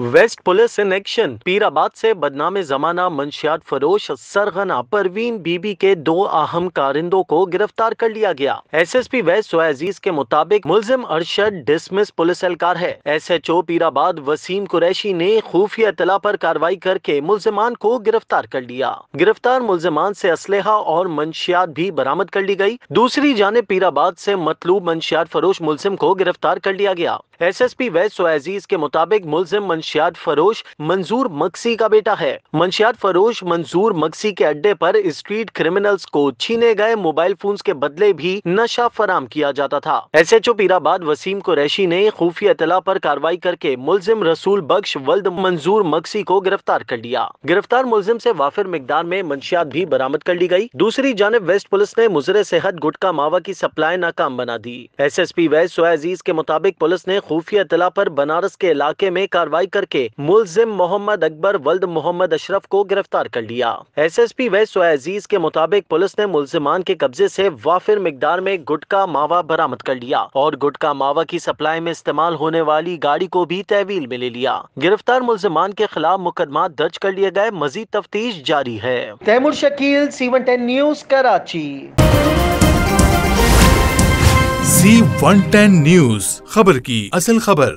waste police in action Pirabad से बदनाम जमाना मंशियात फरोश सरगना परवीन बीबी के दो अहम कारिंदों को गिरफ्तार कर लिया गया एसएसपी वेस्ट सोया अजीज के मुताबिक मुलजिम अरशद डिसमिस पुलिस एहलकार है एसएचओ पीराबाद वसीम कुरैशी ने खुफिया इतला पर कार्रवाई करके मुलजमान को गिरफ्तार कर लिया गिरफ्तार मुलजमान से असलहा और मंशियात भी बरामद कर ली गयी दूसरी जानब पीराबाद से मतलूब मंशियात फरोश मुलजिम को गिरफ्तार कर लिया गया एसएसपी वेस्ट सोएजीज के मुताबिक मुलजिम मंशियात फरोश मंजूर मक्सी का बेटा है मंशियात फरोश मंजूर मक्सी के अड्डे पर स्ट्रीट क्रिमिनल्स को छीने गए मोबाइल फोन के बदले भी नशा फराम किया जाता था S H O Pirabad Waseem Qureshi ने खुफिया इतला आरोप कार्रवाई करके मुलजिम रसूल बख्श वल्द मंजूर मक्सी को गिरफ्तार कर लिया गिरफ्तार मुलजिम ऐसी वाफिर मकदार में मंशियात भी बरामद कर ली गयी दूसरी जानब वेस्ट पुलिस ने मुजरे सेहत गुटका मावा की सप्लाई नाकाम बना दी एस एस पी वेस्ट सोएजीज के मुताबिक पुलिस ने खुफिया इतला पर बनारस के इलाके में कार्रवाई करके मुलजिम मोहम्मद अकबर वल्द मोहम्मद अशरफ को गिरफ्तार कर लिया एस एस पी वैस अजीज के मुताबिक पुलिस ने मुलजिमान के कब्जे ऐसी वाफिर मकदार में गुटका मावा बरामद कर लिया और गुटका मावा की सप्लाई में इस्तेमाल होने वाली गाड़ी को भी तहवील में ले लिया गिरफ्तार मुलजमान के खिलाफ मुकदमा दर्ज कर लिए गए मजीद तफ्तीश जारी है Taimur Shakeel C one ten news Karachi C one ten news खबर की असल खबर